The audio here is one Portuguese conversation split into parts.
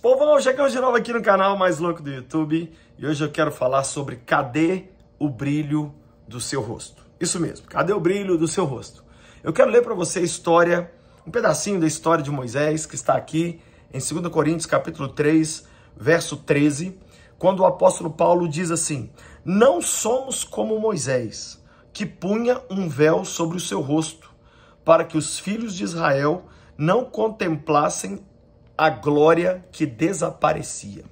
Povão, chegamos de novo aqui no canal mais louco do YouTube e hoje eu quero falar sobre cadê o brilho do seu rosto. Isso mesmo, cadê o brilho do seu rosto? Eu quero ler para você a história, um pedacinho da história de Moisés que está aqui em 2 Coríntios capítulo 3, verso 13, quando o apóstolo Paulo diz assim: "Não somos como Moisés, que punha um véu sobre o seu rosto, para que os filhos de Israel não contemplassem a glória que desaparecia.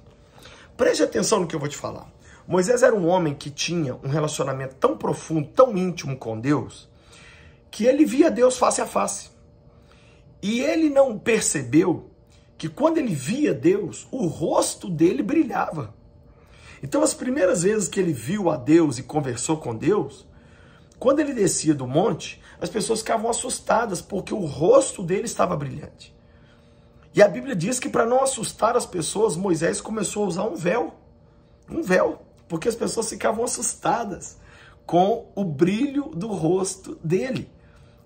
Preste atenção no que eu vou te falar. Moisés era um homem que tinha um relacionamento tão profundo, tão íntimo com Deus, que ele via Deus face a face. E ele não percebeu que quando ele via Deus, o rosto dele brilhava. Então, as primeiras vezes que ele viu a Deus e conversou com Deus, quando ele descia do monte, as pessoas ficavam assustadas porque o rosto dele estava brilhante. E a Bíblia diz que para não assustar as pessoas, Moisés começou a usar um véu. Um véu. Porque as pessoas ficavam assustadas com o brilho do rosto dele.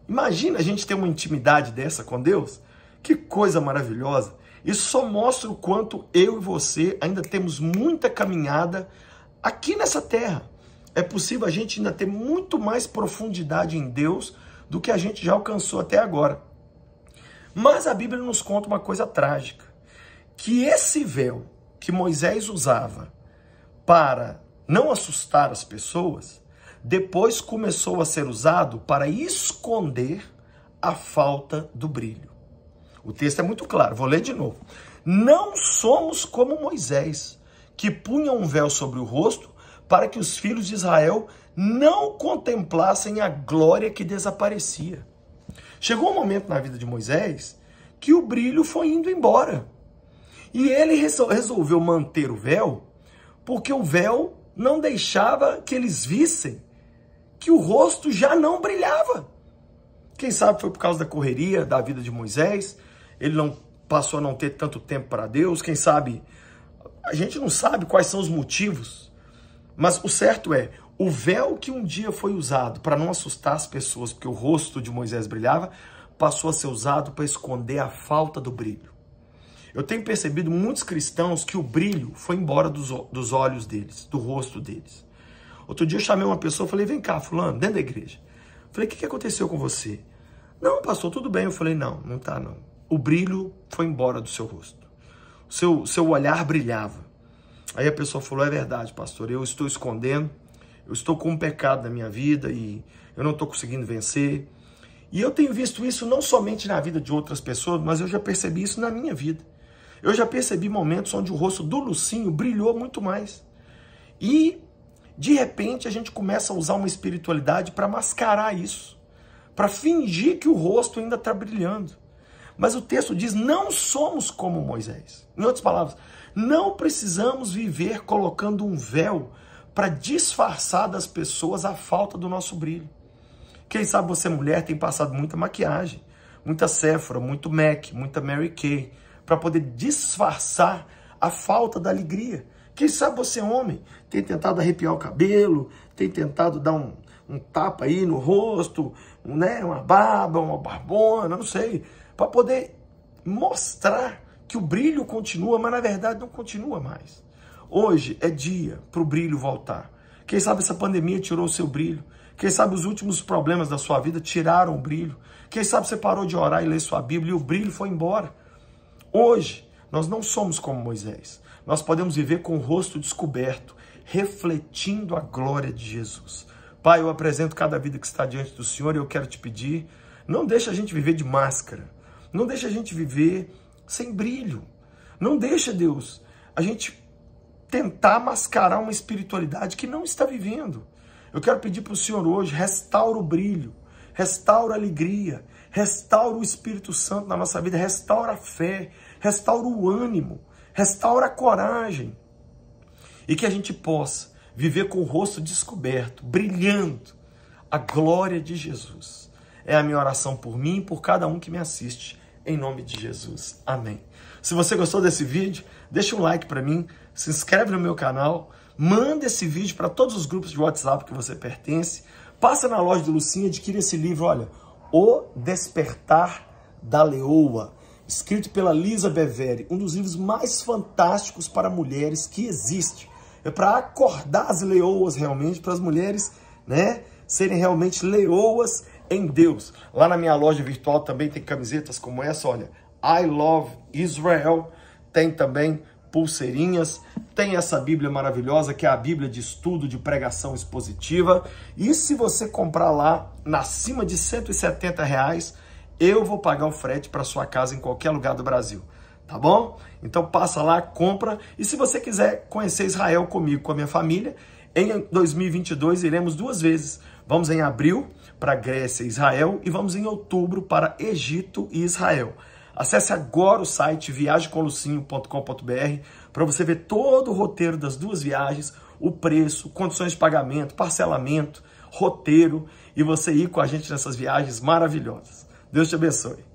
Imagina a gente ter uma intimidade dessa com Deus. Que coisa maravilhosa. Isso só mostra o quanto eu e você ainda temos muita caminhada aqui nessa terra. É possível a gente ainda ter muito mais profundidade em Deus do que a gente já alcançou até agora. Mas a Bíblia nos conta uma coisa trágica: que esse véu que Moisés usava para não assustar as pessoas, depois começou a ser usado para esconder a falta do brilho. O texto é muito claro, vou ler de novo. Não somos como Moisés, que punha um véu sobre o rosto para que os filhos de Israel não contemplassem a glória que desaparecia. Chegou um momento na vida de Moisés que o brilho foi indo embora. E ele resolveu manter o véu, porque o véu não deixava que eles vissem que o rosto já não brilhava. Quem sabe foi por causa da correria da vida de Moisés, ele não passou a não ter tanto tempo para Deus, quem sabe a gente não sabe quais são os motivos. Mas o certo é, o véu que um dia foi usado para não assustar as pessoas, porque o rosto de Moisés brilhava, passou a ser usado para esconder a falta do brilho. Eu tenho percebido muitos cristãos que o brilho foi embora dos, dos olhos deles, do rosto deles. Outro dia eu chamei uma pessoa, falei, vem cá, fulano, dentro da igreja. Falei, o que, que aconteceu com você? Não, pastor, tudo bem. Eu falei, não, não tá não. O brilho foi embora do seu rosto. O seu, seu olhar brilhava. Aí a pessoa falou, é verdade, pastor, eu estou escondendo eu estou com um pecado na minha vida e eu não estou conseguindo vencer. E eu tenho visto isso não somente na vida de outras pessoas, mas eu já percebi isso na minha vida. Eu já percebi momentos onde o rosto do Lucinho brilhou muito mais. E, de repente, a gente começa a usar uma espiritualidade para mascarar isso, para fingir que o rosto ainda está brilhando. Mas o texto diz: não somos como Moisés. Em outras palavras, não precisamos viver colocando um véu para disfarçar das pessoas a falta do nosso brilho. Quem sabe você, mulher, tem passado muita maquiagem, muita Sephora, muito MAC, muita Mary Kay, para poder disfarçar a falta da alegria. Quem sabe você, homem, tem tentado arrepiar o cabelo, tem tentado dar um, um tapa aí no rosto, um, né, uma barba, uma barbona, não sei, para poder mostrar que o brilho continua, mas na verdade não continua mais. Hoje é dia para o brilho voltar. Quem sabe essa pandemia tirou o seu brilho. Quem sabe os últimos problemas da sua vida tiraram o brilho. Quem sabe você parou de orar e ler sua Bíblia e o brilho foi embora. Hoje, nós não somos como Moisés. Nós podemos viver com o rosto descoberto, refletindo a glória de Jesus. Pai, eu apresento cada vida que está diante do Senhor e eu quero te pedir, não deixa a gente viver de máscara. Não deixa a gente viver sem brilho. Não deixa, Deus, a gente tentar mascarar uma espiritualidade que não está vivendo. Eu quero pedir para o Senhor hoje, restaura o brilho, restaura a alegria, restaura o Espírito Santo na nossa vida, restaura a fé, restaura o ânimo, restaura a coragem. E que a gente possa viver com o rosto descoberto, brilhando a glória de Jesus. É a minha oração por mim e por cada um que me assiste, em nome de Jesus. Amém. Se você gostou desse vídeo, deixa um like para mim, se inscreve no meu canal, manda esse vídeo para todos os grupos de WhatsApp que você pertence, passa na loja do Lucinha, adquira esse livro, olha, O Despertar da Leoa, escrito pela Lisa Beveri, um dos livros mais fantásticos para mulheres que existe. É para acordar as leoas realmente, para as mulheres, né, serem realmente leoas em Deus. Lá na minha loja virtual também tem camisetas como essa, olha, I Love Israel, tem também pulseirinhas, tem essa Bíblia maravilhosa que é a Bíblia de estudo de pregação expositiva. E se você comprar lá na cima de 170 reais, eu vou pagar o frete para sua casa em qualquer lugar do Brasil. Tá bom? Então passa lá, compra. E se você quiser conhecer Israel comigo, com a minha família, em 2022 iremos duas vezes. Vamos em abril para Grécia e Israel e vamos em outubro para Egito e Israel. Acesse agora o site viagemcolucinho.com.br para você ver todo o roteiro das duas viagens, o preço, condições de pagamento, parcelamento, roteiro e você ir com a gente nessas viagens maravilhosas. Deus te abençoe.